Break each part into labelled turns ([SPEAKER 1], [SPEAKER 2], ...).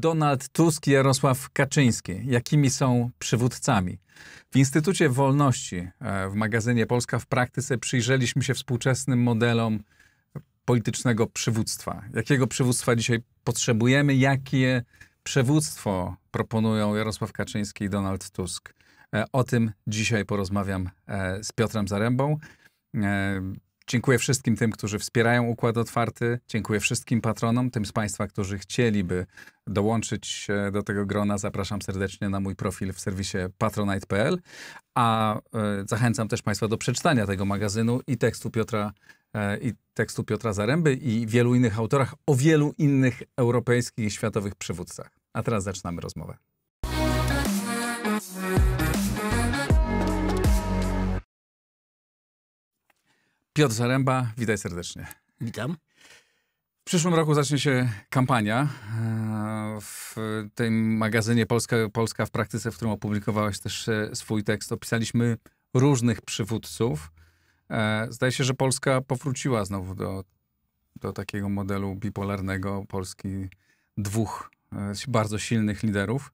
[SPEAKER 1] Donald Tusk i Jarosław Kaczyński, jakimi są przywódcami. W Instytucie Wolności, e, w magazynie Polska w praktyce przyjrzeliśmy się współczesnym modelom politycznego przywództwa. Jakiego przywództwa dzisiaj potrzebujemy, jakie przywództwo proponują Jarosław Kaczyński i Donald Tusk. E, o tym dzisiaj porozmawiam e, z Piotrem Zarębą. Dziękuję wszystkim tym, którzy wspierają Układ Otwarty. Dziękuję wszystkim patronom, tym z Państwa, którzy chcieliby dołączyć do tego grona. Zapraszam serdecznie na mój profil w serwisie patronite.pl, a e, zachęcam też Państwa do przeczytania tego magazynu i tekstu Piotra e, i tekstu Piotra Zaręby i wielu innych autorach o wielu innych europejskich i światowych przywódcach. A teraz zaczynamy rozmowę. Piotr Zaręba, witaj serdecznie. Witam. W przyszłym roku zacznie się kampania e, w tym magazynie Polska, Polska w praktyce, w którym opublikowałeś też e, swój tekst. Opisaliśmy różnych przywódców. E, zdaje się, że Polska powróciła znowu do, do takiego modelu bipolarnego Polski dwóch bardzo silnych liderów,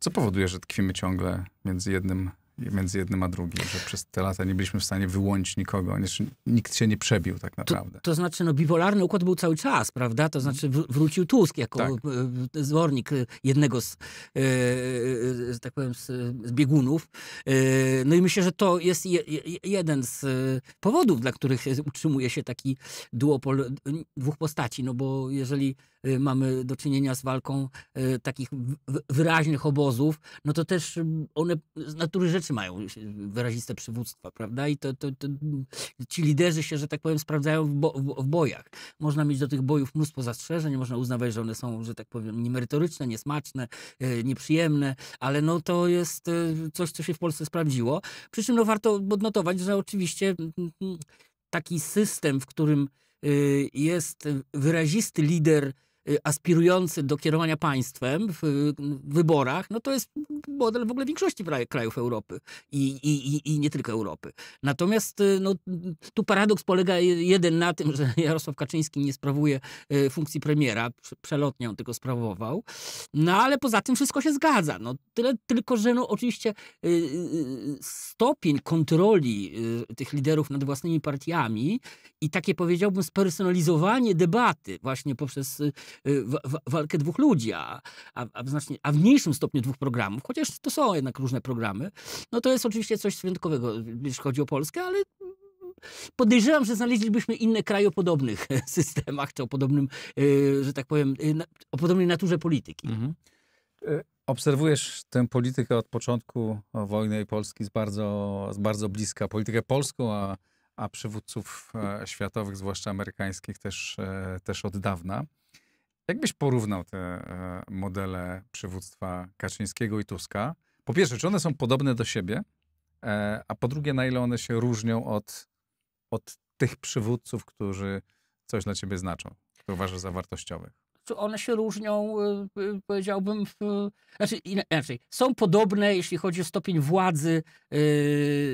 [SPEAKER 1] co powoduje, że tkwimy ciągle między jednym między jednym a drugim, że przez te lata nie byliśmy w stanie wyłączyć nikogo. Znaczy nikt się nie przebił tak naprawdę.
[SPEAKER 2] To, to znaczy, no bipolarny układ był cały czas, prawda? To znaczy wrócił Tusk jako tak. E, e, zwornik e, jednego z, yy, tak powiem, z, z biegunów. Yy, no i myślę, że to jest je, jeden z powodów, dla których utrzymuje się taki duopol dwóch postaci, no bo jeżeli Y, mamy do czynienia z walką y, takich wyraźnych obozów, no to też mm, one z natury rzeczy mają wyraziste przywództwa, prawda? I to, to, to mm, ci liderzy się, że tak powiem, sprawdzają w, bo, w, bojach. Można mieć do tych bojów mnóstwo zastrzeżeń, można uznawać, że one są, że tak powiem, niemerytoryczne, niesmaczne, y, nieprzyjemne, ale no to jest coś, co się w Polsce sprawdziło. Przy czym no warto odnotować, że oczywiście mm, taki system, w którym jest wyrazisty lider, Y, aspirujący do kierowania państwem w wyborach, no to jest model w ogóle większości krajów Europy i, i, i nie tylko Europy. Natomiast y, no, tu paradoks polega jeden na tym, że Jarosław Kaczyński nie sprawuje y, funkcji premiera, przelotnie on tylko sprawował, no ale poza tym wszystko się zgadza. No, tyle tylko, że no, oczywiście stopień kontroli tych liderów nad własnymi partiami i takie powiedziałbym spersonalizowanie debaty właśnie poprzez Y, walkę dwóch ludzi, a, a, a, w znacznie, a w mniejszym stopniu dwóch programów, chociaż to są jednak różne programy, no to jest oczywiście coś wyjątkowego, jeśli chodzi o Polskę, ale podejrzewam, że znaleźlibyśmy inne kraje o podobnych systemach, czy o podobnym, y, że tak powiem, y, o podobnej naturze polityki. Mhm. Obserwujesz tę politykę od
[SPEAKER 1] początku wojny i Polski z bardzo, z bardzo bliska, politykę polską, a, a przywódców e, światowych, zwłaszcza amerykańskich, też, e, też od dawna. Jak byś porównał te e, modele przywództwa Kaczyńskiego i Tuska? Po pierwsze, czy one są podobne do siebie? E, a po drugie, na ile one się różnią od, od tych przywódców, którzy coś dla ciebie znaczą, które uważasz za wartościowych?
[SPEAKER 2] Czy one się różnią, e, powiedziałbym, w, znaczy inaczej, są podobne, jeśli chodzi o stopień władzy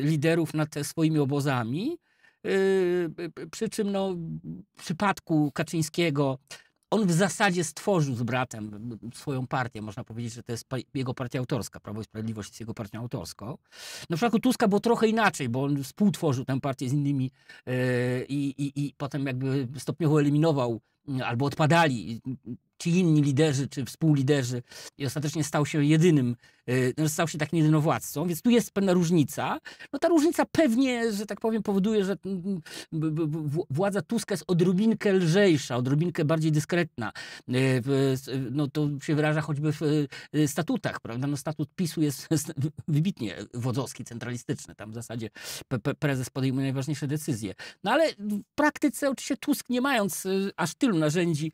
[SPEAKER 2] liderów nad swoimi obozami. przy czym no, w przypadku Kaczyńskiego on w zasadzie stworzył z bratem swoją partię. Można powiedzieć, że to jest jego partia autorska. Prawo i Sprawiedliwość jest jego partią autorską. Na no, przypadku Tuska było trochę inaczej, bo on współtworzył tę partię z innymi e, i, i potem jakby stopniowo eliminował albo odpadali czy inni liderzy, czy współliderzy i ostatecznie stał się jedynym, e, no, stał się tak jedynowładcą, więc tu jest pewna różnica. No ta różnica pewnie, że tak powiem, powoduje, że mm, mm, władza Tuska jest odrobinkę lżejsza, odrobinkę bardziej dyskretna. E, no to się wyraża choćby w e, statutach, prawda? No statut PiSu jest wybitnie wodzowski, centralistyczny, tam w zasadzie prezes podejmuje najważniejsze decyzje. No ale w praktyce oczywiście Tusk nie mając aż tylu narzędzi,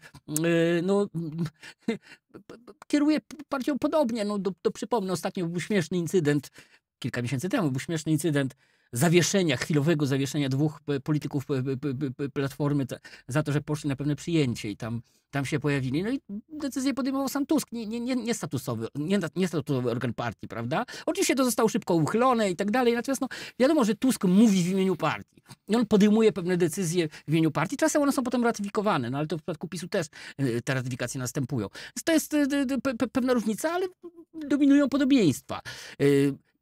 [SPEAKER 2] no kieruje partią podobnie. No, do, do, przypomnę, ostatnio był śmieszny incydent, kilka miesięcy temu był śmieszny incydent zawieszenia, chwilowego zawieszenia dwóch e, polityków e, e, Platformy za to, że poszli na pewne przyjęcie i tam, tam się pojawili. No i decyzję podejmował sam Tusk, nie, nie, nie, statusowy, nie, nie statusowy organ partii, prawda? Oczywiście to zostało szybko uchylone i tak dalej, natomiast no, wiadomo, że Tusk mówi w imieniu partii. I on podejmuje pewne decyzje w imieniu partii, czasem one są potem ratyfikowane, no ale to w przypadku PiSu też te ratyfikacje następują. Więc to jest pewna różnica, ale dominują podobieństwa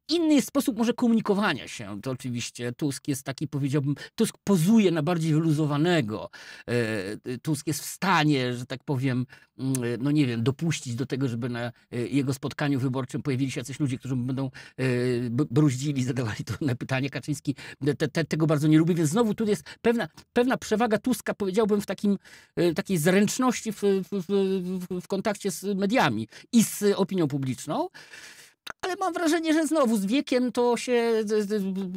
[SPEAKER 2] inny jest sposób może komunikowania się. To oczywiście Tusk jest taki, powiedziałbym, Tusk pozuje na bardziej wyluzowanego. E, e, Tusk jest w stanie, że tak powiem, mm, e, no nie wiem, dopuścić do tego, żeby na jego spotkaniu wyborczym pojawili się jacyś ludzie, którzy będą bruździli, zadawali trudne pytanie. Kaczyński te, te, tego bardzo nie lubi, więc znowu tu jest pewna, pewna przewaga Tuska, powiedziałbym, w takim, takiej zręczności w, w, w, w kontakcie z mediami i z opinią publiczną ale mam wrażenie, że znowu z wiekiem to się,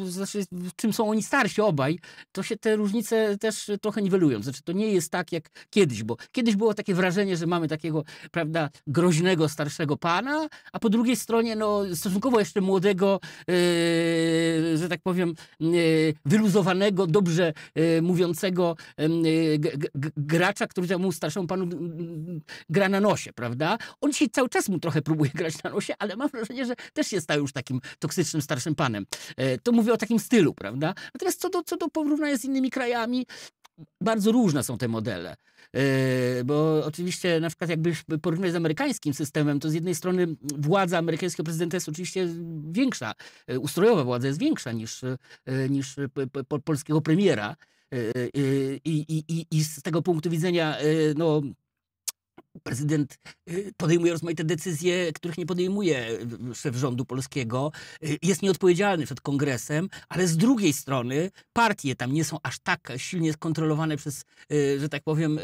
[SPEAKER 2] znaczy, czym są oni starsi obaj, to się te różnice też trochę niwelują. Znaczy to nie jest tak jak kiedyś, bo kiedyś było takie wrażenie, że mamy takiego, prawda, groźnego starszego pana, a po drugiej stronie no stosunkowo jeszcze młodego, yy, że tak powiem, yy, wyluzowanego, dobrze yy, mówiącego yy, gracza, który temu starszemu panu yy, yy, gra na nosie, prawda? On się cały czas mu trochę próbuje grać na nosie, ale mam wrażenie, że też się stał już takim toksycznym starszym panem. E, to mówię o takim stylu, prawda? Natomiast co do, co do porównania z innymi krajami, bardzo różne są te modele. E, bo oczywiście, na przykład, jakbyś porównać z amerykańskim systemem, to z jednej strony władza amerykańskiego prezydenta jest oczywiście większa, e, ustrojowa władza jest większa niż, niż polskiego premiera. I, i, i, i z tego punktu widzenia, no prezydent y, podejmuje rozmaite decyzje, których nie podejmuje y, szef rządu polskiego, y, jest nieodpowiedzialny przed kongresem, ale z drugiej strony partie tam nie są aż tak silnie skontrolowane przez, że tak powiem,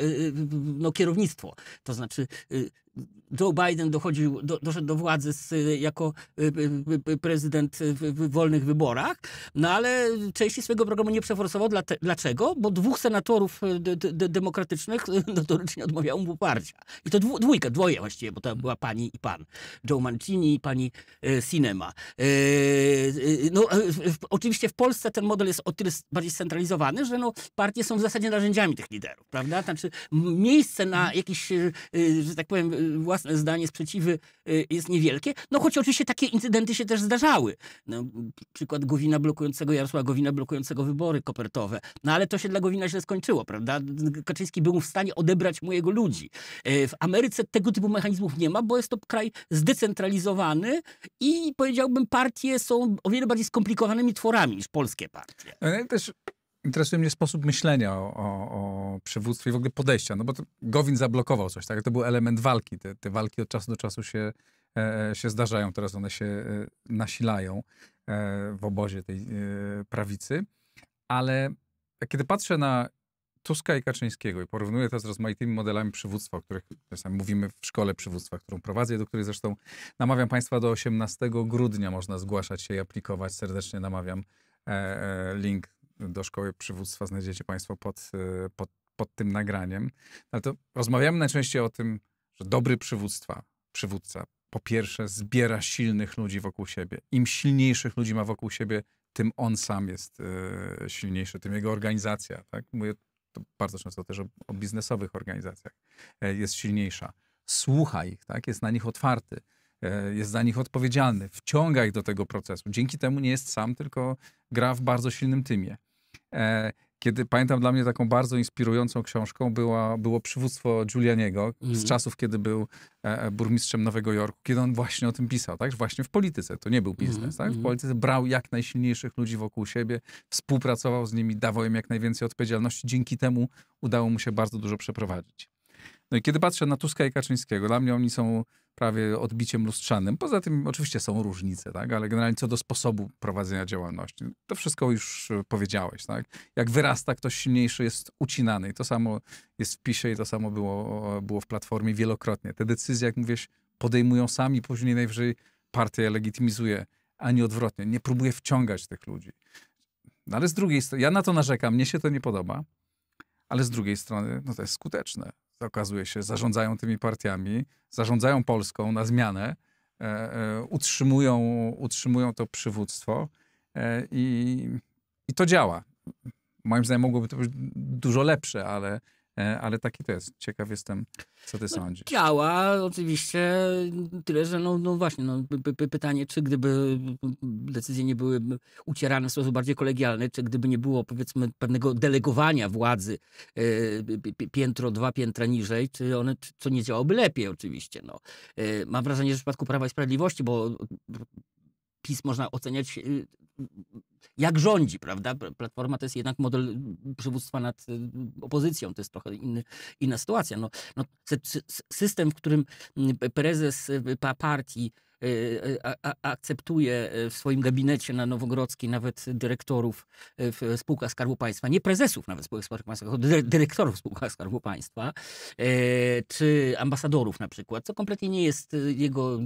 [SPEAKER 2] no, kierownictwo. To znaczy Joe Biden dochodził, do, doszedł do władzy z, jako y, y, y, prezydent w, wolnych wyborach, no ale części swojego programu nie przeforsował. dlaczego? Bo dwóch senatorów de, de, demokratycznych notorycznie odmawiało mu poparcia. I to dwójkę, dwoje właściwie, bo to była pani i pan. Joe Mancini i pani Cinema. No, oczywiście w Polsce ten model jest o tyle bardziej scentralizowany, że no, partie są w zasadzie narzędziami tych liderów, prawda? Znaczy miejsce na mhm. jakiś, że tak powiem, własny jasne zdanie sprzeciwy y, jest niewielkie, no choć oczywiście takie incydenty się też zdarzały. No, przykład Gowina blokującego, Jarosława Gowina blokującego wybory kopertowe. No ale to się dla Gowina źle skończyło, prawda? Kaczyński był w stanie odebrać mu jego ludzi. Y, w Ameryce tego typu mechanizmów nie ma, bo jest to kraj zdecentralizowany i powiedziałbym partie są o wiele bardziej skomplikowanymi tworami niż polskie partie. Ale też
[SPEAKER 1] interesuje mnie sposób myślenia o, o, o, przywództwie i w ogóle podejścia, no bo Gowin zablokował coś, tak? To był element walki. Te, te walki od czasu do czasu się, e, e się zdarzają, teraz one się e, nasilają e, w obozie tej e, prawicy, ale kiedy patrzę na Tuska i Kaczyńskiego i porównuję to z rozmaitymi modelami przywództwa, o których czasami mówimy w szkole przywództwa, którą prowadzę, do której zresztą namawiam Państwa do 18 grudnia można zgłaszać się i aplikować. Serdecznie namawiam e, link do Szkoły Przywództwa znajdziecie Państwo pod, y, pod, pod tym nagraniem. No, ale to rozmawiamy najczęściej o tym, że dobry przywództwa, przywódca po pierwsze zbiera silnych ludzi wokół siebie. Im silniejszych ludzi ma wokół siebie, tym on sam jest y, silniejszy, tym jego organizacja, tak? Mówię to bardzo często też o, o biznesowych organizacjach, e, jest silniejsza. Słucha ich, tak? Jest na nich otwarty, e, jest za nich odpowiedzialny, wciąga ich do tego procesu. Dzięki temu nie jest sam, tylko gra w bardzo silnym tymie. E, kiedy pamiętam dla mnie taką bardzo inspirującą książką była, było przywództwo Giulianiego z mhm. czasów, kiedy był e, e, burmistrzem Nowego Jorku, kiedy on właśnie o tym pisał, tak? właśnie w polityce, to nie był mhm, biznes, tak? W mhm. polityce brał jak najsilniejszych ludzi wokół siebie, współpracował z nimi, dawał im jak najwięcej odpowiedzialności, dzięki temu udało mu się bardzo dużo przeprowadzić. No i kiedy patrzę na Tuska i Kaczyńskiego, dla mnie oni są prawie odbiciem lustrzanym. Poza tym oczywiście są różnice, tak? ale generalnie co do sposobu prowadzenia działalności. To wszystko już powiedziałeś. Tak? Jak wyrasta ktoś silniejszy, jest ucinany. I to samo jest w PiSie i to samo było, było w Platformie wielokrotnie. Te decyzje, jak mówisz, podejmują sami, później najwyżej partia legitymizuje, a nie odwrotnie. Nie próbuje wciągać tych ludzi. No ale z drugiej strony, ja na to narzekam, mnie się to nie podoba, ale z drugiej strony, no to jest skuteczne okazuje się, zarządzają tymi partiami, zarządzają Polską na zmianę, e, e, utrzymują, utrzymują to przywództwo e, i, i to działa. Moim zdaniem mogłoby to być dużo lepsze, ale E, ale taki to jest. Ciekaw jestem, co ty no, sądzisz.
[SPEAKER 2] Działa, oczywiście, mm, tyle, że no, no właśnie, no, pytanie, czy gdyby mm, decyzje nie były mm, ucierane w sposób bardziej kolegialny, czy gdyby nie było, powiedzmy, pewnego delegowania władzy y, piętro, dwa piętra niżej, czy one, czy, co nie działałoby lepiej oczywiście, no. Y, mam wrażenie, że w przypadku Prawa i Sprawiedliwości, bo PiS można oceniać y, jak rządzi, prawda? Platforma to jest jednak model przywództwa nad y, opozycją, to jest trochę inny, inna sytuacja. No, no, system, w którym prezes y, partii E, e, akceptuje e, w swoim gabinecie na Nowogrodzkiej nawet dyrektorów w spółkach Skarbu Państwa, nie prezesów nawet spółek Skarbu Państwa, tylko dyrektorów spółkach Skarbu Państwa, czy ambasadorów na przykład, co kompletnie nie jest jego,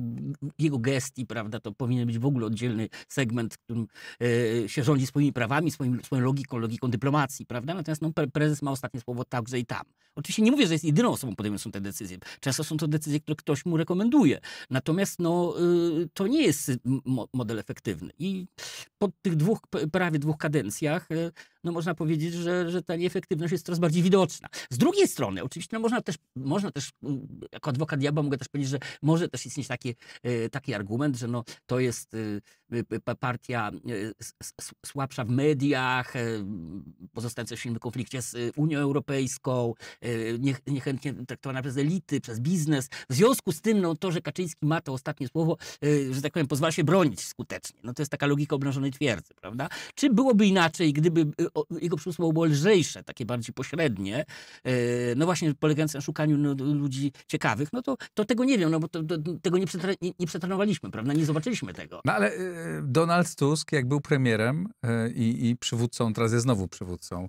[SPEAKER 2] jego gestii, prawda, to powinien być w ogóle oddzielny segment, w którym się rządzi swoimi prawami, swoim, swoją logiką, logiką dyplomacji, prawda, natomiast no, prezes ma ostatnie słowo także i tam. Oczywiście nie mówię, że jest jedyną osobą podejmującą te decyzje. Często są to decyzje, które ktoś mu rekomenduje. Natomiast no, Y, to nie jest model efektywny. I po tych dwóch, prawie dwóch kadencjach y, no można powiedzieć, że, że ta nieefektywność jest coraz bardziej widoczna. Z drugiej strony, oczywiście, no można też, można też, y, jako adwokat diabła mogę też powiedzieć, że może też istnieć taki, y, taki argument, że no, to jest y, partia słabsza w mediach, pozostająca w silnym konflikcie z Unią Europejską, niechętnie traktowana przez elity, przez biznes. W związku z tym, no, to, że Kaczyński ma to ostatnie słowo, że tak powiem, pozwala się bronić skutecznie. No, to jest taka logika obnażonej twierdzy, prawda? Czy byłoby inaczej, gdyby jego przemysł było lżejsze, takie bardziej pośrednie, e, no właśnie polegające na szukaniu no, ludzi ciekawych, no to, to tego nie wiem, no bo to, to, tego nie, nie, nie, przetrenowaliśmy, prawda? Nie zobaczyliśmy tego. No ale e,
[SPEAKER 1] Donald Tusk, jak był premierem e, i, i przywódcą, teraz jest znowu przywódcą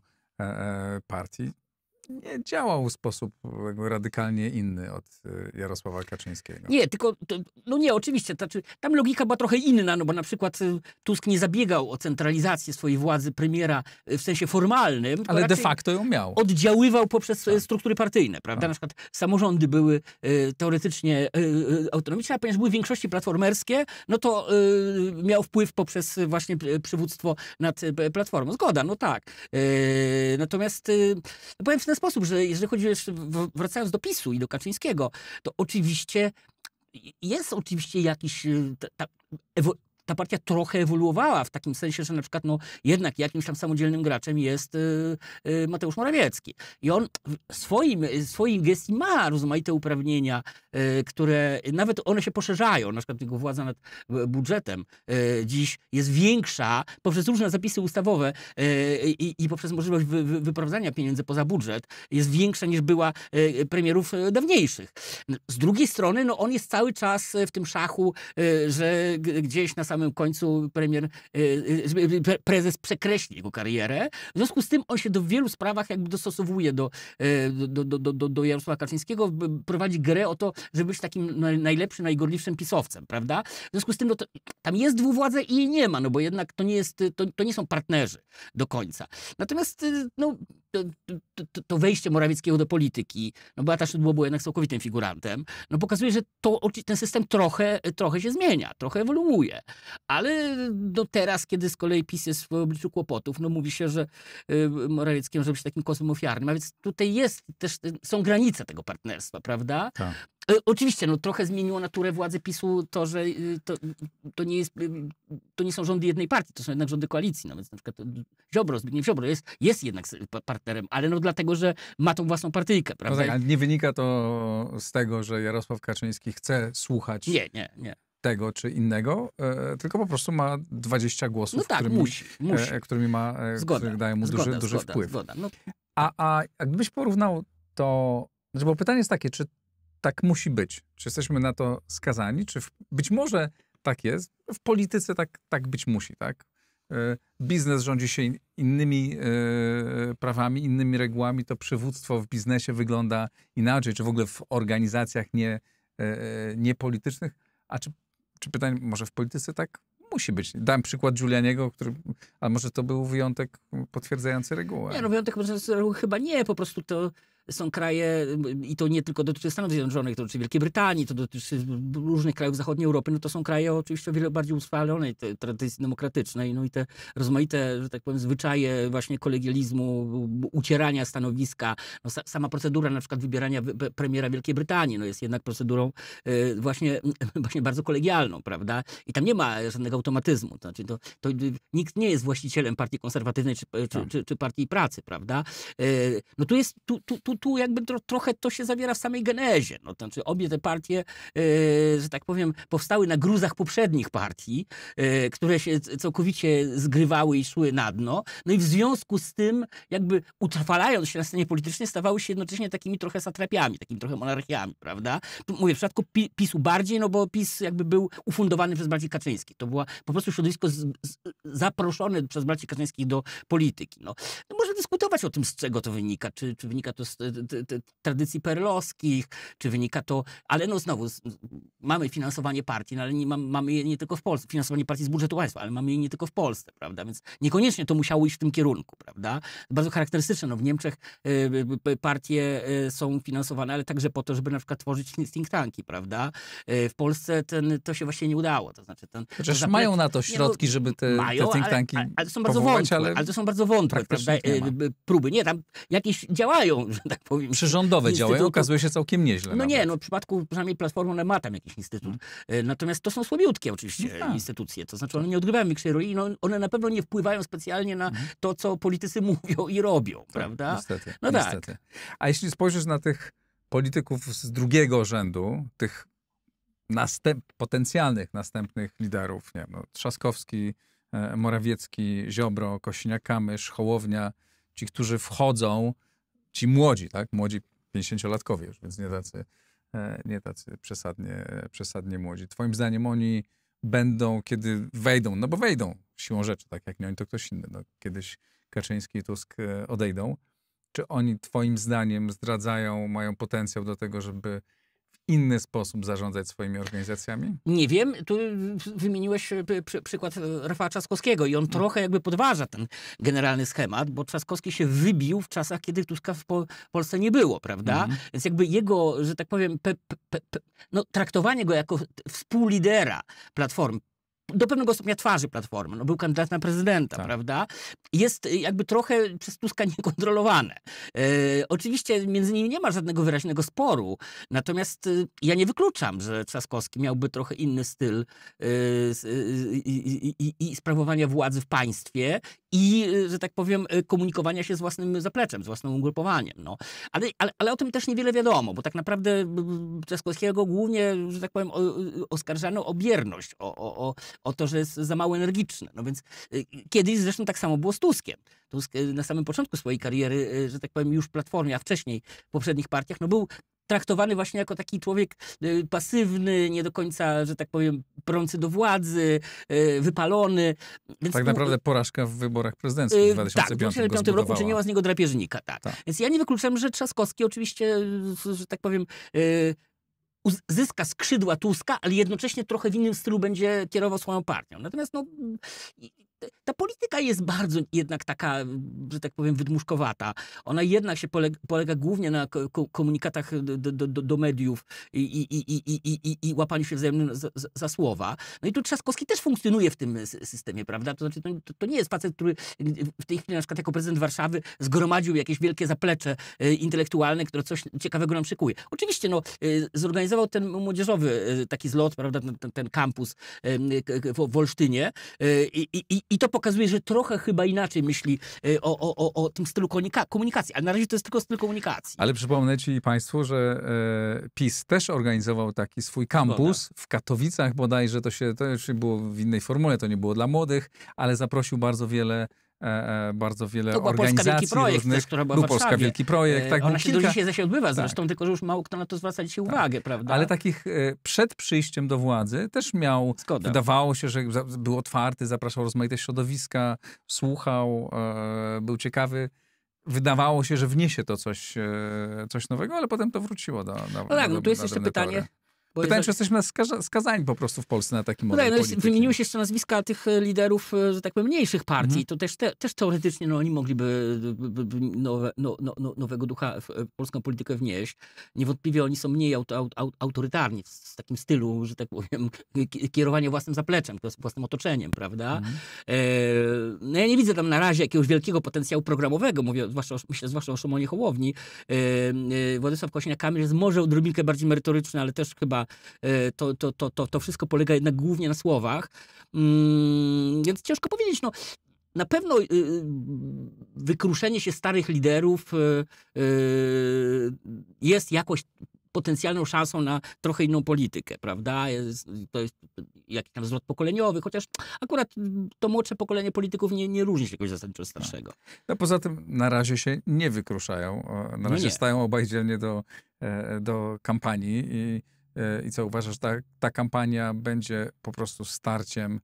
[SPEAKER 1] partii, nie działał w sposób radykalnie inny od y, Jarosława Kaczyńskiego.
[SPEAKER 2] Nie, tylko, no nie, oczywiście, znaczy, tam logika była trochę inna, no bo na przykład y, Tusk nie zabiegał o centralizację swojej władzy premiera y, w sensie formalnym. Ale de facto ją miał. Oddziaływał poprzez tak. struktury partyjne, prawda? Tak. Na przykład samorządy były teoretycznie autonomiczne, a ponieważ były w większości platformerskie, no to miał wpływ poprzez właśnie przywództwo nad Platformą. Zgoda, no tak. natomiast powiem w ten no sposób, że jeżeli chodzi jeszcze, wracając do PiSu i do Kaczyńskiego, to oczywiście jest oczywiście jakiś y, ta, ta partia trochę ewoluowała w takim sensie, że na przykład no, jednak jakimś tam samodzielnym graczem jest y, y, Mateusz Morawiecki. I on swoim, y, swoim gestii ma rozmaite uprawnienia, które nawet one się poszerzają, na przykład jego władza nad budżetem dziś jest większa poprzez różne zapisy ustawowe i, i poprzez możliwość wy, wy, wyprowadzania pieniędzy poza budżet jest większa niż była premierów dawniejszych. Z drugiej strony no, on jest cały czas w tym szachu, że gdzieś na samym samym końcu premier, y, y, y, prezes przekreśli jego karierę. W związku z tym on się do wielu sprawach jakby dostosowuje do, do, do, do, do Jarosława Kaczyńskiego, prowadzi grę o to, żeby być takim najlepszym, najgorliwszym pisowcem, prawda? W związku z tym no to, tam jest dwuwładze i jej nie ma, no bo jednak to nie, jest, to, to nie są partnerzy do końca. Natomiast no, to, to, to, wejście Morawieckiego do polityki, no Beata Szydło była jednak całkowitym figurantem, no pokazuje, że to, ten system trochę, trochę się zmienia, trochę ewoluuje. Ale do teraz, kiedy z kolei PiS jest w obliczu kłopotów, no mówi się, że y, Morawiecki może być takim kosmem ofiarnym, a więc tutaj jest też, y, są granice tego partnerstwa, prawda? Tak. Y, oczywiście, no trochę zmieniło naturę władzy PiSu to, że to, to, nie jest, to nie są rządy jednej partii, to są jednak rządy koalicji, no więc na przykład Ziobro, Zbigniew Ziobro jest, jest jednak part partnerem, ale no dlatego, że ma tą własną partyjkę, no prawda? No tak, ale nie wynika
[SPEAKER 1] to z tego, że Jarosław Kaczyński chce słuchać. Nie, nie, nie tego czy innego, e, tylko po prostu ma 20 głosów, no tak, którymi, musi, musi. E, którymi ma, e, zgoda, dają mu zgoda, duży, duży zgoda, wpływ. Zgoda, no. a, a, a gdybyś porównał to, znaczy, bo pytanie jest takie, czy tak musi być? Czy jesteśmy na to skazani? Czy w, być może tak jest? W polityce tak, tak być musi, tak? E, biznes rządzi się innymi e, prawami, innymi regułami, to przywództwo w biznesie wygląda inaczej, czy w ogóle w organizacjach nie, e, niepolitycznych. A czy, czy pytanie, może w polityce tak musi być. Dam przykład Julianiego, który, ale może to był wyjątek potwierdzający regułę. Nie, no
[SPEAKER 2] wyjątek potwierdzający regułę chyba nie, po prostu to są kraje, i to nie tylko dotyczy Stanów Zjednoczonych, to dotyczy Wielkiej Brytanii, to dotyczy różnych krajów zachodniej Europy, no to są kraje oczywiście o wiele bardziej utrwalonej tradycji demokratycznej, no i te rozmaite, że tak powiem, zwyczaje właśnie kolegializmu, ucierania stanowiska, no sama procedura na przykład wybierania premiera Wielkiej Brytanii, no jest jednak procedurą y, właśnie, właśnie bardzo kolegialną, prawda? I tam nie ma żadnego automatyzmu, to znaczy to, to nikt nie jest właścicielem partii konserwatywnej czy, czy, tak. czy, czy partii pracy, prawda? Y, no tu jest, tu, tu, tu tu jakby tro, trochę to się zawiera w samej genezie. No, to znaczy obie te partie, e, że tak powiem, powstały na gruzach poprzednich partii, e, które się całkowicie zgrywały i szły na dno. No i w związku z tym, jakby utrwalając się na scenie politycznej, stawały się jednocześnie takimi trochę satrapiami, takimi trochę monarchiami, prawda? mówię, w przypadku Pi PiSu bardziej, no bo PiS jakby był ufundowany przez braci Kaczyński. To było po prostu środowisko z, z, zaproszone przez braci Kaczyńskich do polityki. No. no. można dyskutować o tym, z czego to wynika. Czy, czy wynika to z, tradycji perlowskich, czy wynika to, ale no znowu, mamy finansowanie partii, no ale nie, mamy je nie tylko w Polsce, finansowanie partii z budżetu państwa, ale mamy je nie tylko w Polsce, prawda, więc niekoniecznie to musiało iść w tym kierunku, prawda. Bardzo charakterystyczne, no w Niemczech e, partie e, są finansowane, ale także po to, żeby na przykład tworzyć think tanki, prawda. E, w Polsce ten, to się właśnie nie udało, to znaczy ten... Chociaż mają na to środki, nie, no, żeby te, mają, te think tanki ale, ale, ale, są bardzo wątłe, ale... ale to są bardzo wątłe, prawda, nie próby. Nie, tam jakieś działają, tak tak powiem. Przyrządowe działają, okazuje się całkiem nieźle. No nawet. nie, no w przypadku przynajmniej Platformy one ma tam jakiś instytut. Mhm. E, natomiast to są słabiutkie oczywiście no. Tak. instytucje, to znaczy one nie odgrywają większej roli i no, one na pewno nie wpływają specjalnie na mhm. to, co politycy mówią i robią, tak, prawda? Niestety, no tak. niestety. tak.
[SPEAKER 1] A jeśli spojrzysz na tych polityków z drugiego rzędu, tych następ, potencjalnych następnych liderów, nie wiem, no, Trzaskowski, e, Morawiecki, Ziobro, kośniak kamysz Hołownia, ci, którzy wchodzą ci młodzi, tak? Młodzi 50-latkowie już, więc nie tacy, e, nie tacy przesadnie, przesadnie młodzi. Twoim zdaniem oni będą, kiedy wejdą, no bo wejdą siłą rzeczy, tak jak nie oni, to ktoś inny. No, kiedyś Kaczyński i Tusk e, odejdą. Czy oni twoim zdaniem zdradzają, mają potencjał do tego, żeby
[SPEAKER 2] inny sposób zarządzać swoimi organizacjami? Nie wiem. Tu wymieniłeś e, przy, przykład e, Rafała Trzaskowskiego i on no. trochę jakby podważa ten generalny schemat, bo Trzaskowski się wybił w czasach, kiedy Tuska w Polsce nie było, prawda? Mm. Więc jakby jego, że tak powiem, pe, pe, pe, no, traktowanie go jako współlidera Platformy do pewnego stopnia twarzy Platformy. No, był kandydat na prezydenta, tak. prawda? Jest y, jakby trochę przez Tuska niekontrolowane. E, oczywiście między nimi nie ma żadnego wyraźnego sporu, natomiast e, ja nie wykluczam, że Trzaskowski miałby trochę inny styl e, i, i, i, sprawowania władzy w państwie i, y, że tak powiem, y, komunikowania się z własnym zapleczem, z własnym ugrupowaniem. No. Ale, ale, ale o tym też niewiele wiadomo, bo tak naprawdę y, Trzaskowskiego głównie, że tak powiem, o, oskarżano o bierność, o, o, o, to, że jest za mało energiczny. No więc kiedyś zresztą tak samo było z Tuskiem. Tusk na samym początku swojej kariery, że tak powiem, już Platformie, a wcześniej w poprzednich partiach, no był traktowany właśnie jako taki człowiek y, pasywny, nie do końca, że tak powiem, prący do władzy, y, wypalony. Więc tak naprawdę
[SPEAKER 1] porażka w wyborach prezydenckich w 2005, y, tak, w 2005 roku czyniła z niego
[SPEAKER 2] drapieżnika. Tak. tak. Więc ja nie wykluczam, że Trzaskowski oczywiście, że tak powiem, zyska skrzydła Tuska, ale jednocześnie trochę w innym stylu będzie kierował swoją partią. Natomiast no, ta polityka jest bardzo jednak taka, że tak powiem, wydmuszkowata. Ona jednak się polega, polega głównie na komunikatach do, do, do mediów i, i, i, i, łapaniu się wzajemnym za, za, słowa. No i tu Trzaskowski też funkcjonuje w tym systemie, prawda? To znaczy, to, to, nie jest facet, który w tej chwili na przykład jako prezydent Warszawy zgromadził jakieś wielkie zaplecze e, intelektualne, które coś ciekawego nam szykuje. Oczywiście, no, e, zorganizował ten młodzieżowy e, taki zlot, prawda, ten, ten kampus w, Olsztynie i, i, i to pokazuje, że trochę chyba inaczej myśli e, o, o, o, o tym stylu komunikacji. Ale na razie to jest tylko styl komunikacji.
[SPEAKER 1] Ale przypomnę ci Państwu, że e, PiS też organizował taki swój kampus w Katowicach bodajże. To się to już było w innej formule, to nie było dla młodych, ale zaprosił bardzo wiele E, e, bardzo wiele to organizacji Polska Wielki Projekt, która była był Polska Wielki Projekt. E, tak, Ona się kilka... do dzisiaj zaś odbywa tak. zresztą,
[SPEAKER 2] tylko że już mało kto na to zwraca dzisiaj tak. uwagę, prawda? Ale
[SPEAKER 1] takich przed przyjściem do władzy też miał, wydawało się, że był otwarty, zapraszał rozmaite środowiska, słuchał, był ciekawy wydawało się, że wniesie to coś, coś nowego, ale potem to wróciło do. do no tak, no tu jest jeszcze pytanie,
[SPEAKER 2] Pytanie, jeżeli... czy jesteśmy
[SPEAKER 1] skaza skazani po prostu w Polsce na taki model no, no,
[SPEAKER 2] Wymieniłeś jeszcze nazwiska tych e, liderów, e, że tak powiem, mniejszych partii. Mhm. To też, te, też teoretycznie no, oni mogliby e, nowe, no, no, no, nowego ducha w polską politykę wnieść. Niewątpliwie oni są mniej aut, aut, autorytarni w takim stylu, że tak powiem, kierowania własnym zapleczem, własnym otoczeniem, prawda? Mhm. E, no, ja nie widzę tam na razie jakiegoś wielkiego potencjału programowego, mówię zwłaszcza myślę zwłaszcza o Szumonie Hołowni. E, e, Władysław Kośniak-Kamysz jest może odrobinkę bardziej merytoryczny, ale też chyba to, to, to, to, to wszystko polega jednak głównie na słowach. Więc ciężko powiedzieć, no, na pewno wykruszenie się starych liderów jest jakoś potencjalną szansą na trochę inną politykę, prawda? Jest, to jest jakiś tam zwrot pokoleniowy, chociaż akurat to młodsze pokolenie polityków nie, nie różni się jakoś zasadniczo od starszego. No poza tym na razie się
[SPEAKER 1] nie wykruszają. Na razie no stają obaj dzielnie do, do kampanii i E, I co uważasz, że ta, ta kampania będzie po prostu starciem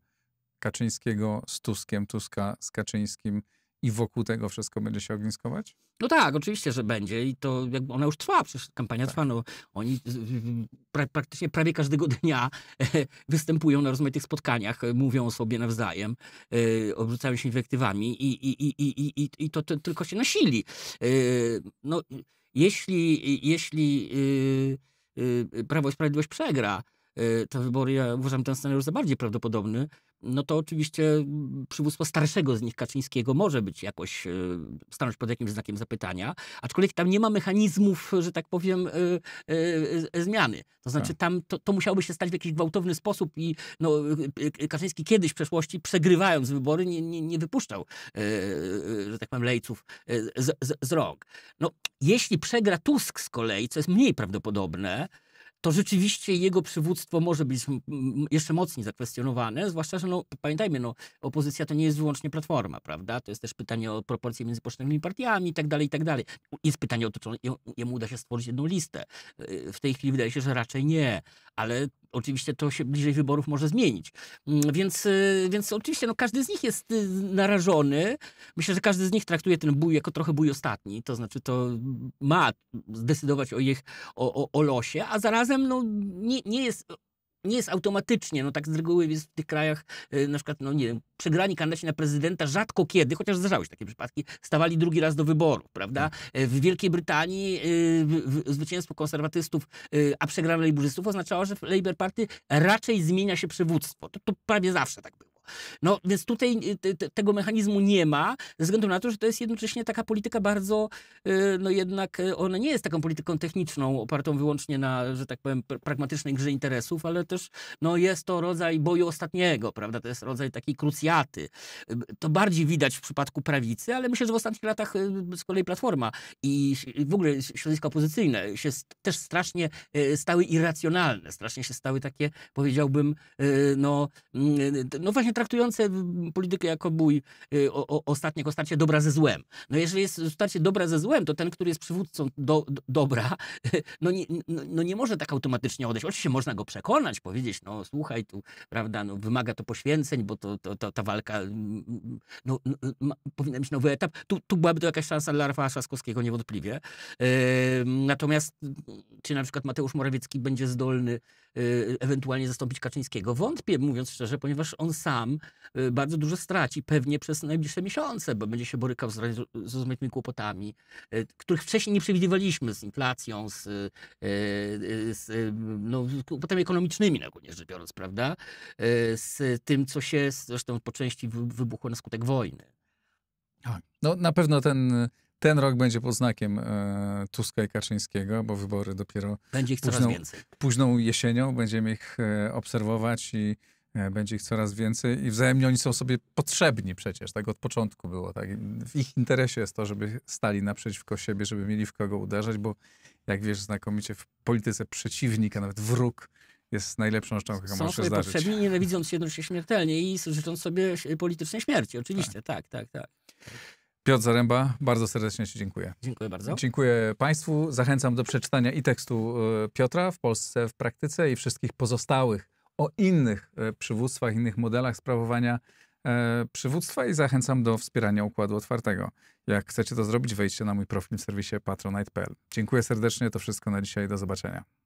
[SPEAKER 1] Kaczyńskiego z Tuskiem, Tuska z Kaczyńskim i wokół tego wszystko będzie się ogniskować?
[SPEAKER 2] No tak, oczywiście, że będzie i to jakby ona już trwa, przecież kampania tak. trwa, no oni pra, praktycznie prawie każdego dnia e, występują na rozmaitych spotkaniach, e, mówią o sobie nawzajem, obrzucają się inwektywami i, i, i, i, i, i to, to tylko się nasili. No, jeśli, jeśli Y, y, Prawo i Sprawiedliwość przegra y, te wybory, ja uważam ten scenariusz za bardziej prawdopodobny, no to oczywiście mm, przywództwo starszego z nich Kaczyńskiego może być jakoś, e, stanąć pod jakimś znakiem zapytania, aczkolwiek tam nie ma mechanizmów, że tak powiem, e, e, zmiany. To znaczy tak. tam to, to musiałoby się stać w jakiś gwałtowny sposób i no, Kaczyński kiedyś w przeszłości, przegrywając wybory, nie, nie, nie wypuszczał, że tak powiem, lejców z, z, z rąk. No, jeśli przegra Tusk z kolei, co jest mniej prawdopodobne, to rzeczywiście jego przywództwo może być jeszcze mocniej zakwestionowane, zwłaszcza, że no, pamiętajmy, no, opozycja to nie jest wyłącznie platforma, prawda? To jest też pytanie o proporcje między poszczególnymi partiami i tak dalej, i tak dalej. Jest pytanie o to, czy jemu uda się stworzyć jedną listę. Y, w tej chwili wydaje się, że raczej nie, ale Oczywiście to się bliżej wyborów może zmienić. Mm, więc, y, więc oczywiście no, każdy z nich jest y, narażony. Myślę, że każdy z nich traktuje ten bój jako trochę bój ostatni. To znaczy to ma zdecydować o ich o, o, o losie, a zarazem no, nie, nie jest nie jest automatycznie, no tak z reguły jest w tych krajach, y, na przykład, no nie wiem, przegrani kandydaci na prezydenta rzadko kiedy, chociaż zdarzały się takie przypadki, stawali drugi raz do wyboru, prawda? Mm. Y, w Wielkiej Brytanii y, zwycięstwo konserwatystów, a przegrane lejburzystów oznaczało, że w Labour Party raczej zmienia się przywództwo. To, to prawie zawsze tak było. No więc tutaj y, te, tego mechanizmu nie ma, ze względu na to, że to jest jednocześnie taka polityka bardzo, y, no jednak y, ona nie jest taką polityką techniczną, opartą wyłącznie na, że tak powiem, pragmatycznej grze interesów, ale też no, jest to rodzaj boju ostatniego, prawda? To jest rodzaj takiej krucjaty. To bardziej widać w przypadku prawicy, ale myślę, że w ostatnich latach z kolei Platforma i w ogóle środowiska opozycyjne się też strasznie stały irracjonalne, strasznie się stały takie, powiedziałbym, no, mm, no właśnie właśnie traktujące politykę jako bój y, o, o, ostatnie, starcie dobra ze złem. No jeżeli jest starcie dobra ze złem, to ten, który jest przywódcą do, do, dobra, no nie, no, no nie może tak automatycznie odejść. Oczywiście można go przekonać, powiedzieć, no słuchaj, tu, prawda, no, wymaga to poświęceń, bo to, to, to ta walka mm, mm, no, no, ma, powinna mieć nowy etap. Tu, tu byłaby to jakaś szansa dla Rafała Szaskowskiego, niewątpliwie. E, natomiast czy na przykład Mateusz Morawiecki będzie zdolny e, ewentualnie zastąpić Kaczyńskiego? Wątpię, mówiąc szczerze, ponieważ on sam sam y, bardzo dużo straci, pewnie przez najbliższe miesiące, bo będzie się borykał z, z rozmaitymi kłopotami, y, których wcześniej nie przewidywaliśmy, z inflacją, z, y, z no, kłopotami ekonomicznymi, no, ogólnie rzecz biorąc, prawda? Z tym, co się zresztą po części wybuchło na skutek wojny. Tak. No, na pewno ten ten rok będzie
[SPEAKER 1] pod znakiem e, Tuska i Kaczyńskiego, bo wybory dopiero późną, późną, jesienią. Będziemy ich e, obserwować i E, będzie ich coraz więcej i wzajemnie oni są sobie potrzebni przecież, tak od początku było. Tak? W ich interesie jest to, żeby stali naprzeciwko siebie, żeby mieli w kogo uderzać, bo jak wiesz znakomicie w polityce przeciwnik, a nawet wróg jest najlepszą rzeczą, jaką Są może się zdarzyć. Są potrzebni,
[SPEAKER 2] nienawidząc jednocześnie śmiertelnie i życząc sobie politycznej śmierci, oczywiście, tak, tak, tak. tak.
[SPEAKER 1] Piotr Zaręba, bardzo serdecznie Ci dziękuję. Dziękuję bardzo. Dziękuję Państwu. Zachęcam do przeczytania i tekstu e, Piotra w Polsce w praktyce i wszystkich pozostałych o innych e, przywództwach, innych modelach sprawowania e, przywództwa i zachęcam do wspierania układu otwartego. Jak chcecie to zrobić, wejdźcie na mój profil w serwisie patronite.pl. Dziękuję serdecznie, to wszystko na dzisiaj, do zobaczenia.